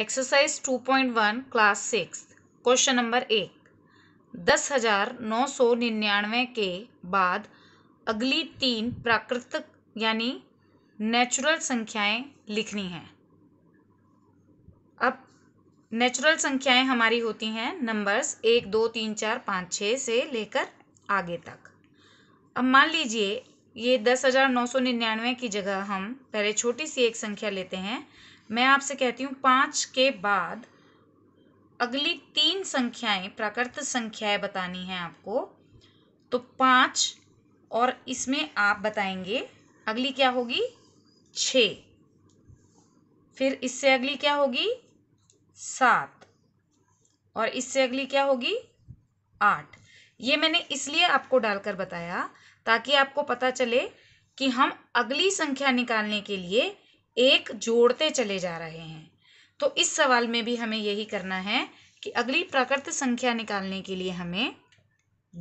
exercise 2.1 class six question number एक दस हजार नौ सौ निन्यानवे के बाद अगली तीन प्राकृतिक यानी नेचुरल संख्याएं लिखनी हैं अब नेचुरल संख्याएं हमारी होती हैं नंबर्स एक दो तीन चार पाँच छः से लेकर आगे तक अब मान लीजिए ये दस हज़ार नौ सौ निन्यानवे की जगह हम पहले छोटी सी एक संख्या लेते हैं मैं आपसे कहती हूँ पाँच के बाद अगली तीन संख्याएं प्राकृत संख्याएं बतानी हैं आपको तो पाँच और इसमें आप बताएंगे अगली क्या होगी छ फिर इससे अगली क्या होगी सात और इससे अगली क्या होगी आठ ये मैंने इसलिए आपको डालकर बताया ताकि आपको पता चले कि हम अगली संख्या निकालने के लिए एक जोड़ते चले जा रहे हैं तो इस सवाल में भी हमें यही करना है कि अगली प्राकृत संख्या निकालने के लिए हमें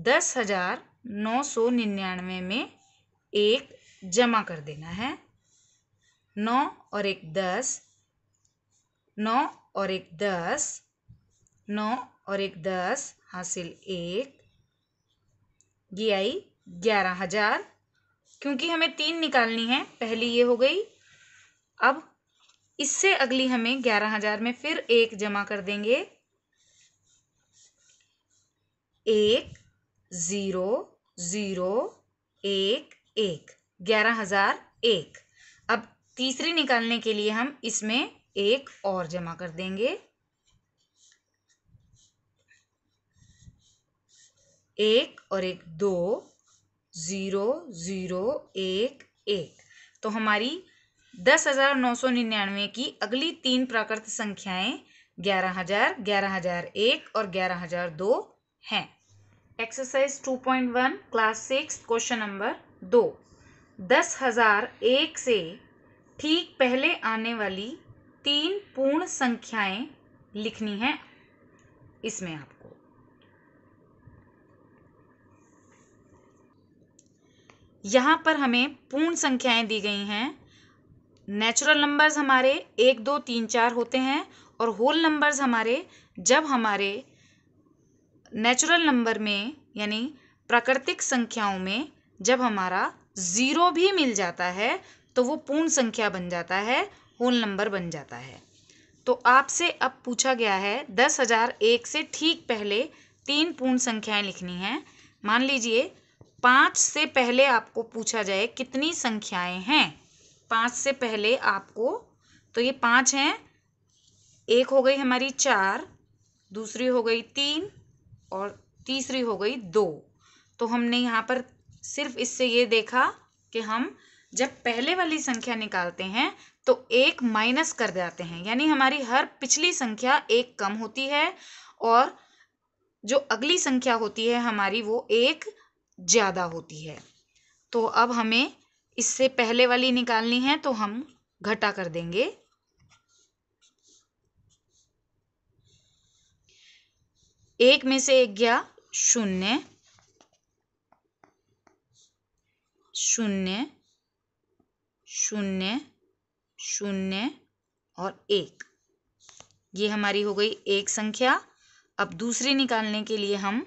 दस हजार नौ सौ निन्यानवे में एक जमा कर देना है नौ और एक दस नौ और एक दस नौ और एक दस हासिल एक ये आई ग्यारह हजार क्योंकि हमें तीन निकालनी है पहली ये हो गई अब इससे अगली हमें ग्यारह हजार में फिर एक जमा कर देंगे एक ज़ीरो ज़ीरो एक एक ग्यारह हजार एक अब तीसरी निकालने के लिए हम इसमें एक और जमा कर देंगे एक और एक दो ज़ीरो ज़ीरो एक एक तो हमारी दस हजार नौ सौ निन्यानवे की अगली तीन प्राकृत संख्याएं ग्यारह हजार ग्यारह हजार एक और ग्यारह हजार दो हैं exercise two point one class six question number दो दस हजार एक से ठीक पहले आने वाली तीन पूर्ण संख्याएं लिखनी है इसमें आपको यहाँ पर हमें पूर्ण संख्याएं दी गई हैं नेचुरल नंबर्स हमारे एक दो तीन चार होते हैं और होल नंबर्स हमारे जब हमारे नेचुरल नंबर में यानी प्राकृतिक संख्याओं में जब हमारा ज़ीरो भी मिल जाता है तो वो पूर्ण संख्या बन जाता है होल नंबर बन जाता है तो आपसे अब पूछा गया है दस हज़ार एक से ठीक पहले तीन पूर्ण संख्याएं लिखनी हैं मान लीजिए पाँच से पहले आपको पूछा जाए कितनी संख्याएं हैं पाँच से पहले आपको तो ये पाँच हैं एक हो गई हमारी चार दूसरी हो गई तीन और तीसरी हो गई दो तो हमने यहाँ पर सिर्फ इससे ये देखा कि हम जब पहले वाली संख्या निकालते हैं तो एक माइनस कर जाते हैं यानी हमारी हर पिछली संख्या एक कम होती है और जो अगली संख्या होती है हमारी वो एक ज़्यादा होती है तो अब हमें इससे पहले वाली निकालनी है तो हम घटा कर देंगे एक में से एक गया शून्य शून्य शून्य शून्य और एक ये हमारी हो गई एक संख्या अब दूसरी निकालने के लिए हम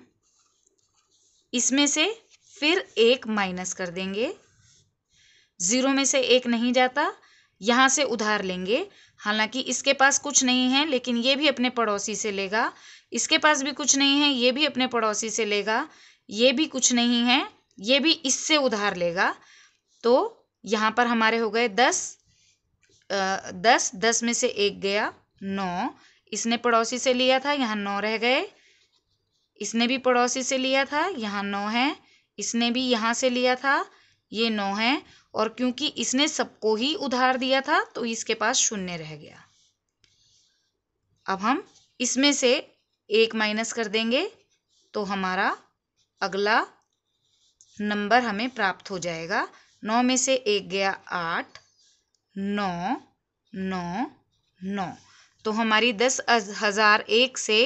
इसमें से फिर एक माइनस कर देंगे ज़ीरो में से एक नहीं जाता यहाँ से उधार लेंगे हालांकि इसके पास कुछ नहीं है लेकिन ये भी अपने पड़ोसी से लेगा इसके पास भी कुछ नहीं है ये भी अपने पड़ोसी से लेगा ये भी कुछ नहीं है ये भी इससे उधार लेगा तो यहाँ पर हमारे हो गए दस दस दस में से एक गया नौ इसने पड़ोसी से लिया था यहाँ नौ रह गए इसने भी पड़ोसी से लिया था यहाँ नौ है इसने भी यहाँ से लिया था ये नौ है और क्योंकि इसने सबको ही उधार दिया था तो इसके पास शून्य रह गया अब हम इसमें से एक माइनस कर देंगे तो हमारा अगला नंबर हमें प्राप्त हो जाएगा नौ में से एक गया आठ नौ नौ नौ तो हमारी दस हज़ार एक से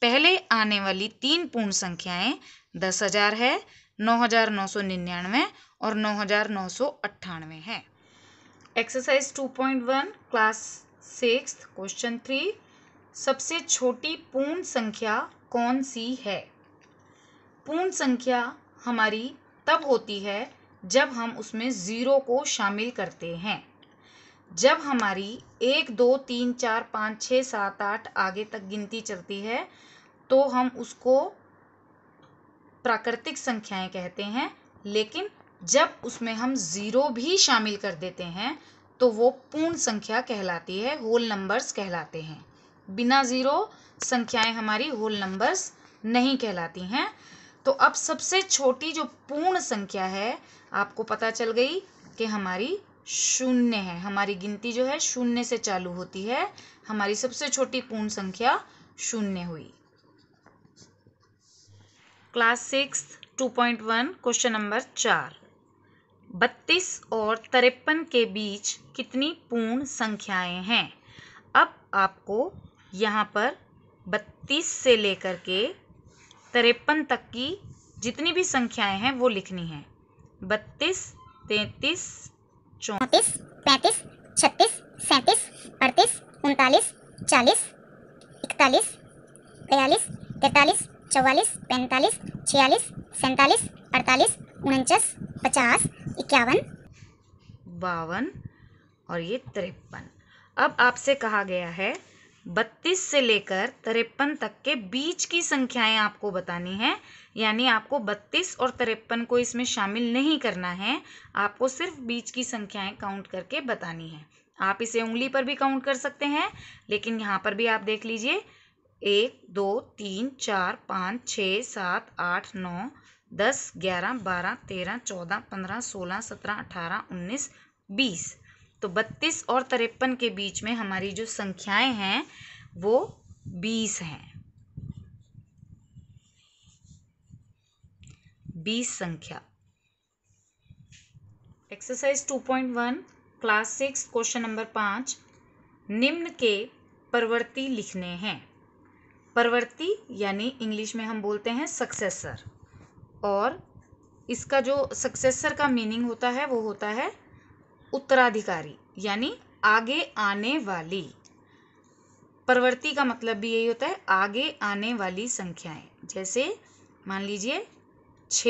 पहले आने वाली तीन पूर्ण संख्याएं दस हज़ार है नौ हज़ार नौ सौ निन्यानवे और नौ हज़ार नौ सौ अट्ठानवे है exercise two point one class six question three सबसे छोटी पूर्ण संख्या कौन सी है पूर्ण संख्या हमारी तब होती है जब हम उसमें ज़ीरो को शामिल करते हैं जब हमारी एक दो तीन चार पाँच छः सात आठ आगे तक गिनती चलती है तो हम उसको प्राकृतिक संख्याएं कहते हैं लेकिन जब उसमें हम ज़ीरो भी शामिल कर देते हैं तो वो पूर्ण संख्या कहलाती है होल नंबर्स कहलाते हैं बिना ज़ीरो संख्याएं हमारी होल नंबर्स नहीं कहलाती हैं तो अब सबसे छोटी जो पूर्ण संख्या है आपको पता चल गई कि हमारी शून्य है हमारी गिनती जो है शून्य से चालू होती है हमारी सबसे छोटी पूर्ण संख्या शून्य हुई class six two point one question number चार बत्तीस और तिरपन के बीच कितनी पूर्ण संख्याएं हैं अब आपको यहाँ पर बत्तीस से लेकर के तिरपन तक की जितनी भी संख्याएं हैं वो लिखनी है बत्तीस तैंतीस चौतीस पैंतीस छत्तीस सैंतीस अड़तीस उनतालीस चालीस इकतालीस बयालीस तैतालीस चौवालीस पैंतालीस छियालीस सैंतालीस अड़तालीस उनचास पचास इक्यावन बावन और ये तिरपन अब आपसे कहा गया है बत्तीस से लेकर तिरपन तक के बीच की संख्याएं आपको बतानी हैं यानी आपको बत्तीस और तिरपन को इसमें शामिल नहीं करना है आपको सिर्फ बीच की संख्याएं काउंट करके बतानी है आप इसे उंगली पर भी काउंट कर सकते हैं लेकिन यहाँ पर भी आप देख लीजिए एक दो तीन चार पाँच छः सात आठ नौ दस ग्यारह बारह तेरह चौदह पंद्रह सोलह सत्रह अठारह उन्नीस बीस तो बत्तीस और तिरपन के बीच में हमारी जो संख्याएं हैं वो बीस हैं बीस संख्या exercise two point one class six question number पाँच निम्न के परवर्ती लिखने हैं परवर्ती यानी इंग्लिश में हम बोलते हैं सक्सेसर और इसका जो सक्सेसर का मीनिंग होता है वो होता है उत्तराधिकारी यानी आगे आने वाली परवर्ती का मतलब भी यही होता है आगे आने वाली संख्याएं जैसे मान लीजिए छ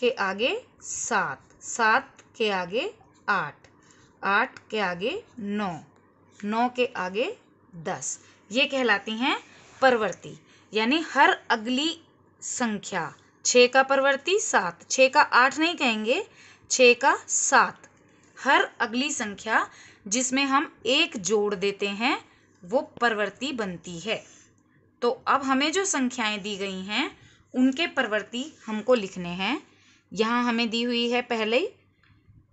के आगे सात सात के आगे आठ आठ के आगे नौ नौ के आगे दस ये कहलाती हैं परवर्ती यानी हर अगली संख्या छः का परवर्ती सात छः का आठ नहीं कहेंगे छः का सात हर अगली संख्या जिसमें हम एक जोड़ देते हैं वो परवर्ती बनती है तो अब हमें जो संख्याएं दी गई हैं उनके परवर्ती हमको लिखने हैं यहाँ हमें दी हुई है पहले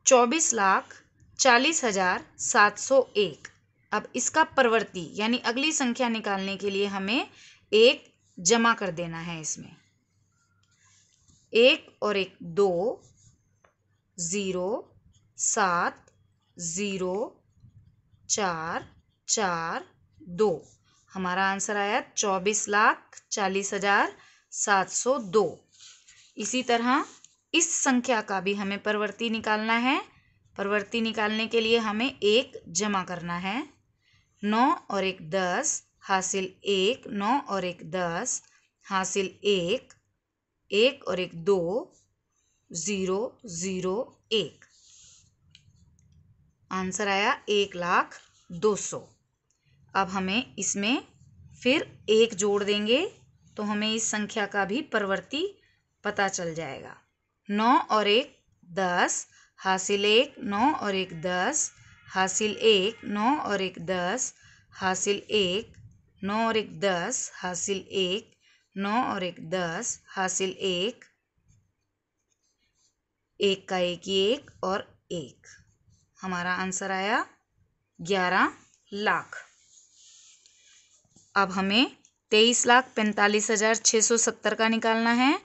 चौबीस लाख चालीस हज़ार सात सौ एक अब इसका परवर्ती यानी अगली संख्या निकालने के लिए हमें एक जमा कर देना है इसमें एक और एक दो ज़ीरो सात ज़ीरो चार चार दो हमारा आंसर आया चौबीस लाख चालीस हज़ार सात सौ दो इसी तरह इस संख्या का भी हमें परवर्ती निकालना है परवर्ती निकालने के लिए हमें एक जमा करना है नौ और एक दस हासिल एक नौ और एक दस हासिल एक एक और एक दो ज़ीरो ज़ीरो एक आंसर आया एक लाख दो सौ अब हमें इसमें फिर एक जोड़ देंगे तो हमें इस संख्या का भी परवर्ती पता चल जाएगा नौ और एक दस हासिल एक नौ और एक दस हासिल एक नौ और एक दस हासिल एक नौ और एक दस हासिल एक नौ और एक दस हासिल एक एक का एक एक और एक हमारा आंसर आया ग्यारह लाख अब हमें तेईस लाख पैंतालीस हज़ार छः सौ सत्तर का निकालना है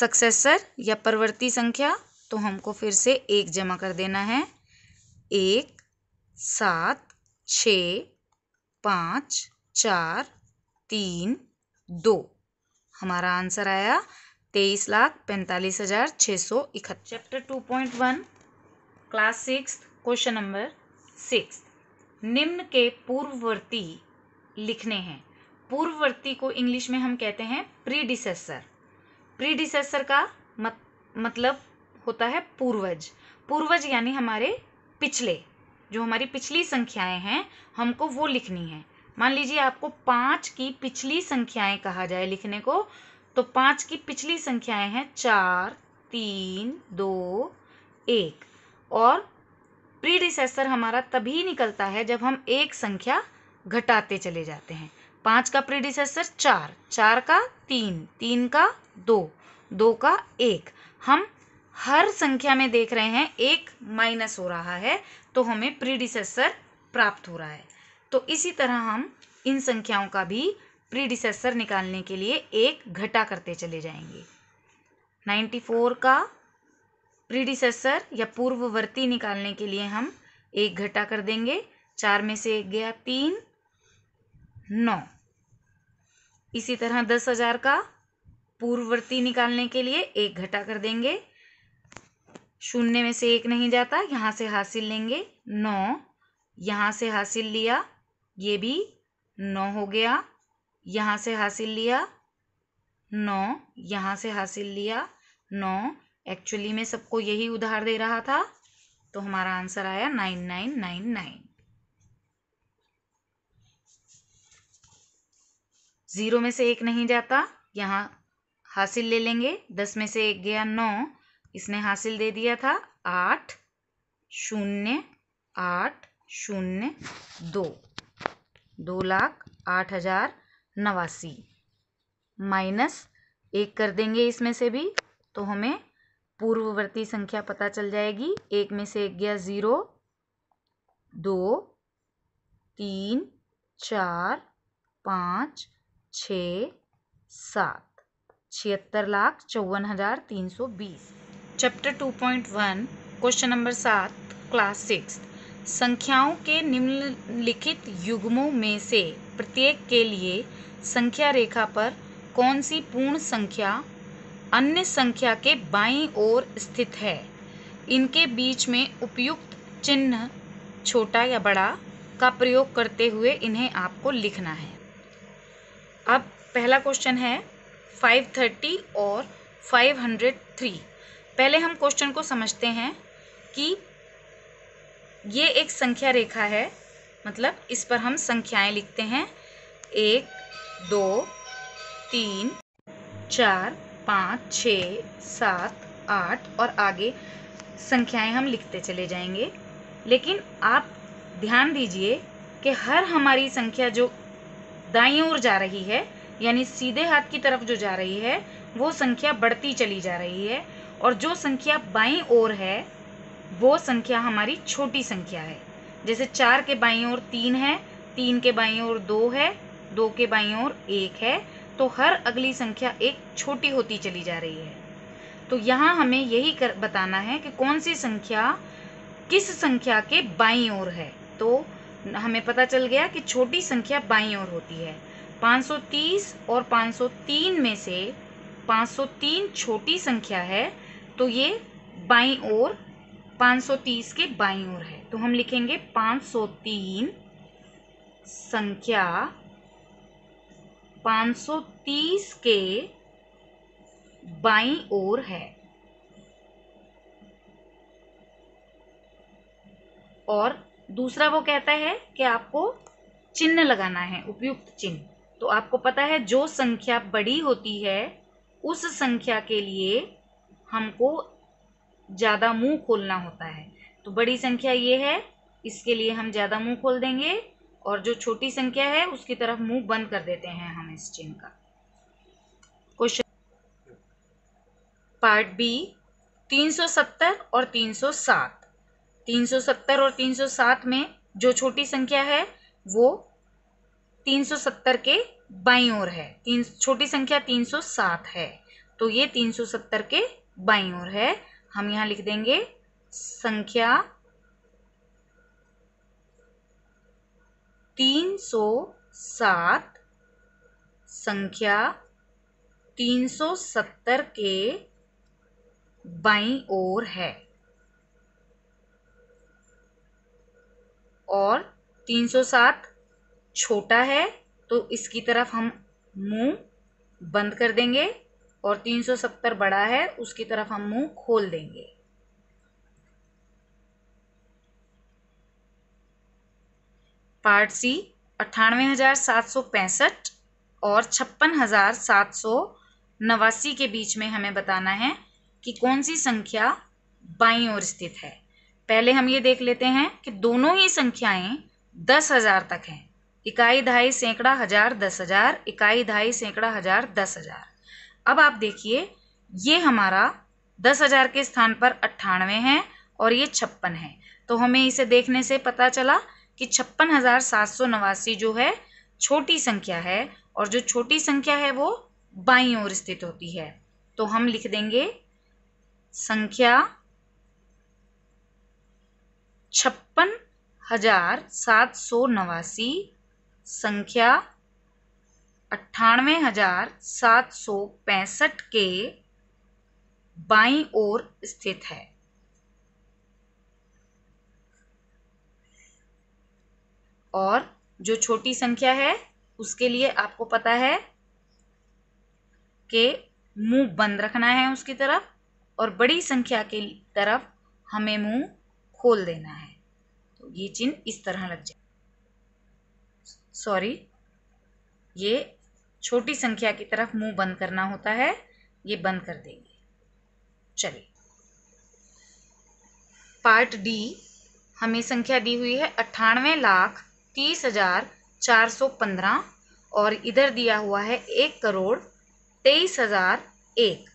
सक्सेसर या परवर्ती संख्या तो हमको फिर से एक जमा कर देना है एक सात छ पाँच चार तीन दो हमारा आंसर आया तेईस लाख पैंतालीस हज़ार छः सौ इकहत्तर chapter two point one class six question number six निम्न के पूर्ववर्ती लिखने हैं पूर्ववर्ती को इंग्लिश में हम कहते हैं प्रीडिसेसर प्रीडिसेसर का मत, मतलब होता है पूर्वज पूर्वज यानी हमारे पिछले जो हमारी पिछली संख्याएं हैं हमको वो लिखनी है मान लीजिए आपको पाँच की पिछली संख्याएं कहा जाए लिखने को तो पाँच की पिछली संख्याएं हैं चार तीन दो एक और प्रीडिसेसर हमारा तभी निकलता है जब हम एक संख्या घटाते चले जाते हैं पाँच का प्रीडिसेसर चार चार का तीन तीन का दो दो का एक हम हर संख्या में देख रहे हैं एक माइनस हो रहा है तो हमें प्रीडिसेसर प्राप्त हो रहा है तो इसी तरह हम इन संख्याओं का भी प्रीडिसेसर निकालने के लिए एक घटा करते चले जाएंगे नाइन्टी फोर का प्रीडिसेसर या पूर्ववर्ती निकालने के लिए हम एक घटा कर देंगे चार में से एक गया तीन नौ इसी तरह दस हजार का पूर्ववर्ती निकालने के लिए एक घटा कर देंगे शून्य में से एक नहीं जाता यहाँ से हासिल लेंगे नौ यहाँ से हासिल लिया ये भी नौ हो गया यहाँ से हासिल लिया नौ यहाँ से हासिल लिया नौ एक्चुअली में सबको यही उधार दे रहा था तो हमारा आंसर आया nine nine nine nine zero में से एक नहीं जाता यहाँ हासिल ले लेंगे दस में से एक गया नौ इसने हासिल दे दिया था आठ शून्य आठ शून्य दो दो लाख आठ हज़ार नवासी माइनस एक कर देंगे इसमें से भी तो हमें पूर्ववर्ती संख्या पता चल जाएगी एक में से एक गया ज़ीरो दो तीन चार पाँच छ सात छिहत्तर लाख चौवन हज़ार तीन सौ बीस chapter two point one question number सात क्लास सिक्स संख्याओं के निम्नलिखित युग्मों में से प्रत्येक के लिए संख्या रेखा पर कौन सी पूर्ण संख्या अन्य संख्या के बाईं ओर स्थित है इनके बीच में उपयुक्त चिन्ह छोटा या बड़ा का प्रयोग करते हुए इन्हें आपको लिखना है अब पहला क्वेश्चन है 530 और 503 पहले हम क्वेश्चन को समझते हैं कि ये एक संख्या रेखा है मतलब इस पर हम संख्याएं लिखते हैं एक दो तीन चार पाँच छ सात आठ और आगे संख्याएं हम लिखते चले जाएंगे लेकिन आप ध्यान दीजिए कि हर हमारी संख्या जो दाई ओर जा रही है यानी सीधे हाथ की तरफ जो जा रही है वो संख्या बढ़ती चली जा रही है और जो संख्या बाई ओर है वो संख्या हमारी छोटी संख्या है जैसे चार के बाई ओर तीन है तीन के बाई ओर दो है दो के बाई ओर एक है तो हर अगली संख्या एक छोटी होती चली जा रही है तो यहाँ हमें यही कर बताना है कि कौन सी संख्या किस संख्या के बाई ओर है तो हमें पता चल गया कि छोटी संख्या बाई ओर होती है 530 और 503 में से 503 छोटी संख्या है तो ये बाई ओर 530 के बाई ओर है तो हम लिखेंगे 503 संख्या 530 के बाई ओर है और दूसरा वो कहता है कि आपको चिन्ह लगाना है उपयुक्त चिन्ह तो आपको पता है जो संख्या बड़ी होती है उस संख्या के लिए हमको ज़्यादा मुंह खोलना होता है तो बड़ी संख्या ये है इसके लिए हम ज़्यादा मुंह खोल देंगे और जो छोटी संख्या है उसकी तरफ मुंह बंद कर देते हैं हम इस चिन्ह का क्वेश्चन पार्ट बी 370 और 307 370 और 307 में जो छोटी संख्या है वो 370 के बाई ओर है तीन छोटी संख्या 307 है तो ये 370 के बाई ओर है हम यहां लिख देंगे संख्या तीन सौ सात संख्या तीन सौ सत्तर के बाई ओर है और तीन सात छोटा है तो इसकी तरफ हम मुंह बंद कर देंगे और 370 बड़ा है उसकी तरफ हम मुंह खोल देंगे पार्ट सी अट्ठानवे हजार सात सौ पैंसठ और छप्पन हजार सात सौ नवासी के बीच में हमें बताना है कि कौन सी संख्या बाई ओर स्थित है पहले हम ये देख लेते हैं कि दोनों ही संख्याएं दस हजार तक हैं इकाई ढाई सैकड़ा हजार दस हजार इकाई ढाई सैकड़ा हजार दस हजार अब आप देखिए ये हमारा दस हज़ार के स्थान पर अट्ठानवे है और ये छप्पन है तो हमें इसे देखने से पता चला कि छप्पन हज़ार सात सौ नवासी जो है छोटी संख्या है और जो छोटी संख्या है वो बाई ओर स्थित होती है तो हम लिख देंगे संख्या छप्पन हजार सात सौ नवासी संख्या अट्ठानवे हजार सात सौ के बाई ओर स्थित है और जो छोटी संख्या है उसके लिए आपको पता है कि मुंह बंद रखना है उसकी तरफ और बड़ी संख्या की तरफ हमें मुंह खोल देना है तो ये चिन्ह इस तरह लग जाए सॉरी ये छोटी संख्या की तरफ मुंह बंद करना होता है ये बंद कर देंगे चलिए पार्ट डी हमें संख्या दी हुई है अट्ठानवे लाख तीस हजार चार सौ पंद्रह और इधर दिया हुआ है एक करोड़ तेईस हजार एक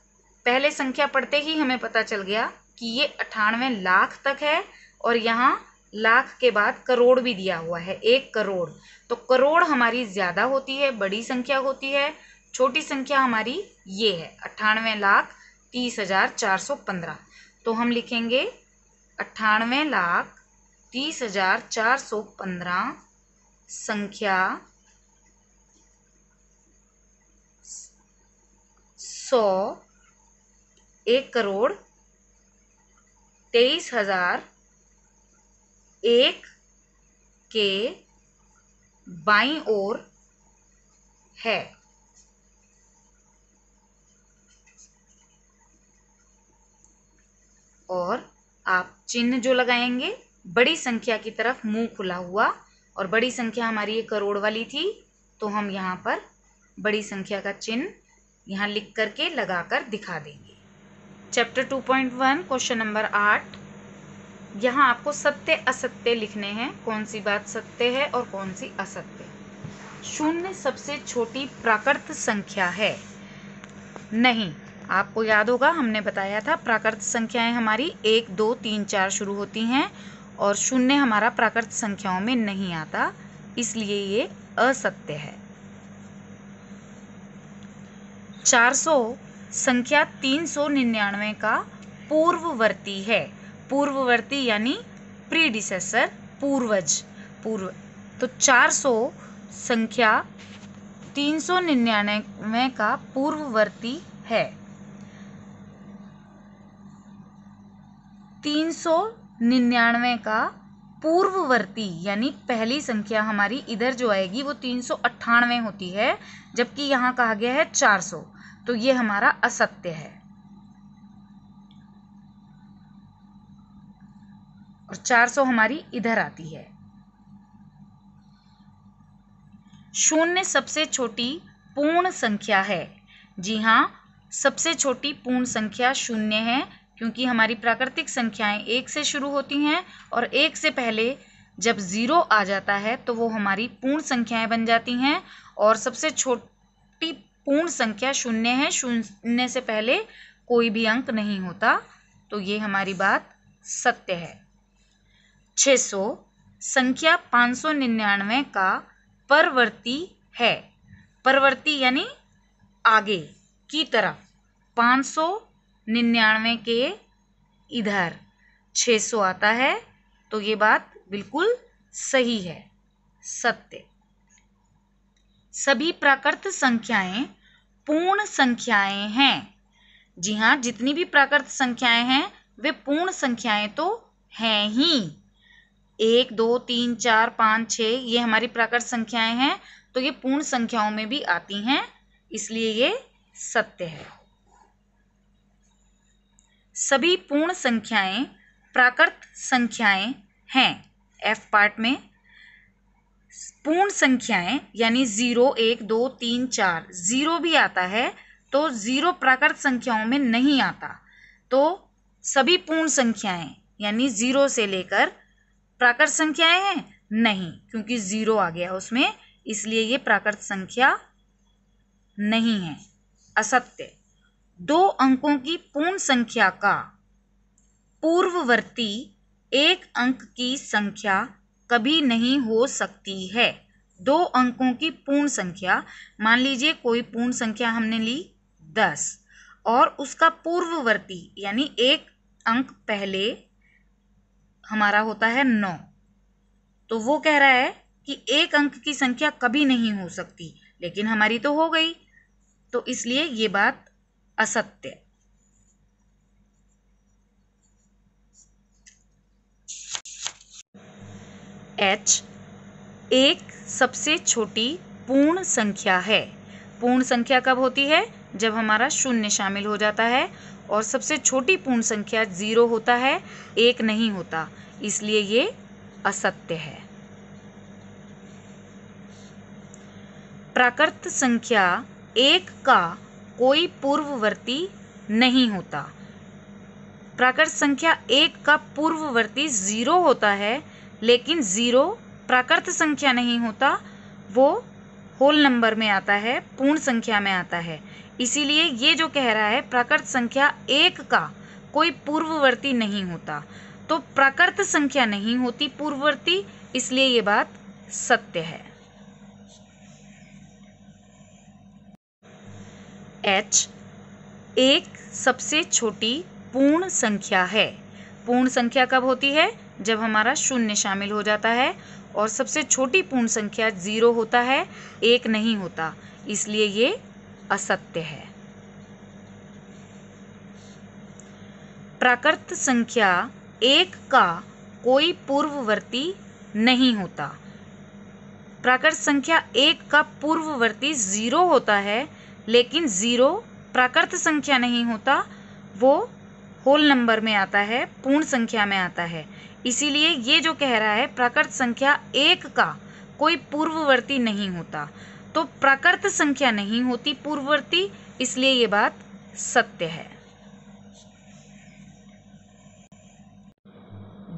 पहले संख्या पढ़ते ही हमें पता चल गया कि ये अट्ठानवे लाख तक है और यहाँ लाख के बाद करोड़ भी दिया हुआ है एक करोड़ तो करोड़ हमारी ज़्यादा होती है बड़ी संख्या होती है छोटी संख्या हमारी ये है अट्ठानवे लाख तीस हजार चार सौ पंद्रह तो हम लिखेंगे अट्ठानवे लाख तीस हजार चार सौ पंद्रह संख्या सौ एक करोड़ तेईस हजार एक के बाई ओर है और आप चिन्ह जो लगाएंगे बड़ी संख्या की तरफ मुंह खुला हुआ और बड़ी संख्या हमारी ये करोड़ वाली थी तो हम यहाँ पर बड़ी संख्या का चिन्ह यहाँ लिख करके लगाकर दिखा देंगे chapter two point one question number आठ यहाँ आपको सत्य असत्य लिखने हैं कौन सी बात सत्य है और कौन सी असत्य शून्य सबसे छोटी प्राकृत संख्या है नहीं आपको याद होगा हमने बताया था प्राकृत संख्याएं हमारी एक दो तीन चार शुरू होती हैं और शून्य हमारा प्राकृत संख्याओं में नहीं आता इसलिए ये असत्य है 400 संख्या 399 का पूर्ववर्ती है पूर्ववर्ती यानी प्रीडिसेसर पूर्वज पूर्व तो 400 संख्या 399 का पूर्ववर्ती है 399 का पूर्ववर्ती यानी पहली संख्या हमारी इधर जो आएगी वो तीन होती है जबकि यहाँ कहा गया है 400 तो ये हमारा असत्य है और 400 हमारी इधर आती है शून्य सबसे छोटी पूर्ण संख्या है जी हाँ सबसे छोटी पूर्ण संख्या शून्य है क्योंकि हमारी प्राकृतिक संख्याएं एक से शुरू होती हैं और एक से पहले जब ज़ीरो आ जाता है तो वो हमारी पूर्ण संख्याएं बन जाती हैं और सबसे छोटी पूर्ण संख्या शून्य है शून्य से पहले कोई भी अंक नहीं होता तो ये हमारी बात सत्य है छः सौ संख्या पाँच सौ निन्यानवे का परवर्ती है परवर्ती यानी आगे की तरफ पाँच सौ निन्यानवे के इधर छः सौ आता है तो ये बात बिल्कुल सही है सत्य सभी प्राकृत संख्याएं पूर्ण संख्याएं हैं जी हाँ जितनी भी प्राकृत संख्याएं हैं वे पूर्ण संख्याएं तो हैं ही एक दो तीन चार पाँच छः ये हमारी प्राकृत संख्याएं हैं तो ये पूर्ण संख्याओं में भी आती हैं इसलिए ये सत्य है सभी पूर्ण संख्याएं प्राकृत संख्याएं हैं एफ पार्ट में पूर्ण संख्याएं यानी ज़ीरो एक दो तीन चार ज़ीरो भी आता है तो ज़ीरो प्राकृत संख्याओं में नहीं आता तो सभी पूर्ण संख्याएं यानी ज़ीरो से लेकर प्राकृत संख्याएं हैं नहीं क्योंकि ज़ीरो आ गया उसमें इसलिए ये प्राकृत संख्या नहीं है असत्य दो अंकों की पूर्ण संख्या का पूर्ववर्ती एक अंक की संख्या कभी नहीं हो सकती है दो अंकों की पूर्ण संख्या मान लीजिए कोई पूर्ण संख्या हमने ली दस और उसका पूर्ववर्ती यानी एक अंक पहले हमारा होता है नौ तो वो कह रहा है कि एक अंक की संख्या कभी नहीं हो सकती लेकिन हमारी तो हो गई तो इसलिए ये बात असत्य एच एक सबसे छोटी पूर्ण संख्या है पूर्ण संख्या कब होती है जब हमारा शून्य शामिल हो जाता है और सबसे छोटी पूर्ण संख्या जीरो होता है एक नहीं होता इसलिए ये असत्य है प्राकृत संख्या एक का कोई पूर्ववर्ती नहीं होता प्राकृत संख्या एक का पूर्ववर्ती ज़ीरो होता है लेकिन ज़ीरो प्राकृत संख्या नहीं होता वो होल नंबर में आता है पूर्ण संख्या में आता है इसीलिए ये जो कह रहा है प्राकृत संख्या एक का कोई पूर्ववर्ती नहीं होता तो प्राकृत संख्या नहीं होती पूर्ववर्ती इसलिए ये बात सत्य है एच एक सबसे छोटी पूर्ण संख्या है पूर्ण संख्या कब होती है जब हमारा शून्य शामिल हो जाता है और सबसे छोटी पूर्ण संख्या जीरो होता है एक नहीं होता इसलिए ये असत्य है प्राकृत संख्या एक का कोई पूर्ववर्ती नहीं होता प्राकृत संख्या एक का पूर्ववर्ती ज़ीरो होता है लेकिन ज़ीरो प्राकृत संख्या नहीं होता वो होल नंबर में आता है पूर्ण संख्या में आता है इसीलिए ये जो कह रहा है प्राकृत संख्या एक का कोई पूर्ववर्ती नहीं होता तो प्रकृत संख्या नहीं होती पूर्ववर्ती इसलिए ये बात सत्य है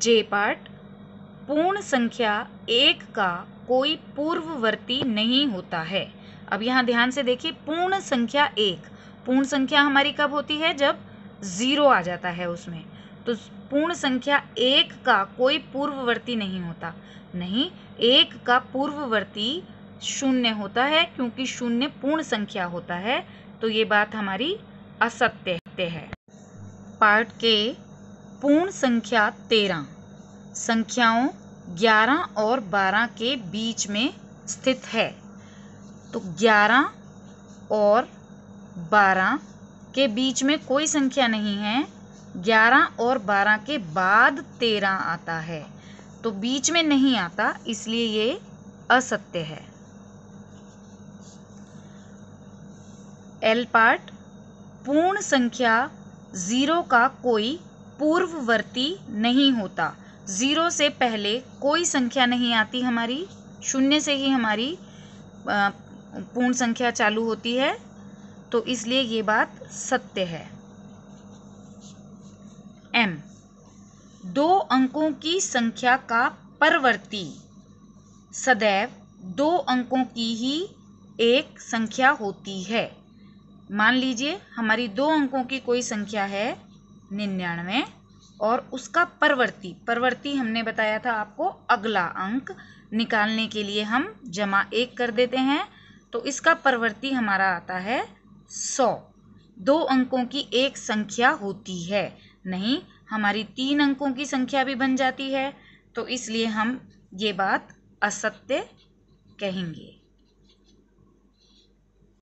जे पाठ पूर्ण संख्या एक का कोई पूर्ववर्ती नहीं होता है अब यहां ध्यान से देखिए पूर्ण संख्या एक पूर्ण संख्या हमारी कब होती है जब ज़ीरो आ जाता है उसमें तो पूर्ण संख्या एक का कोई पूर्ववर्ती नहीं होता नहीं एक का पूर्ववर्ती शून्य होता है क्योंकि शून्य पूर्ण संख्या होता है तो ये बात हमारी असत्य है पार्ट के पूर्ण संख्या तेरह संख्याओं ग्यारह और बारह के बीच में स्थित है तो ग्यारह और बारह के बीच में कोई संख्या नहीं है ग्यारह और बारह के बाद तेरह आता है तो बीच में नहीं आता इसलिए ये असत्य है एल पार्ट पूर्ण संख्या ज़ीरो का कोई पूर्ववर्ती नहीं होता ज़ीरो से पहले कोई संख्या नहीं आती हमारी शून्य से ही हमारी पूर्ण संख्या चालू होती है तो इसलिए ये बात सत्य है एम दो अंकों की संख्या का परवर्ती सदैव दो अंकों की ही एक संख्या होती है मान लीजिए हमारी दो अंकों की कोई संख्या है निन्यानवे और उसका परवर्ती परवर्ती हमने बताया था आपको अगला अंक निकालने के लिए हम जमा एक कर देते हैं तो इसका परवर्ती हमारा आता है सौ दो अंकों की एक संख्या होती है नहीं हमारी तीन अंकों की संख्या भी बन जाती है तो इसलिए हम ये बात असत्य कहेंगे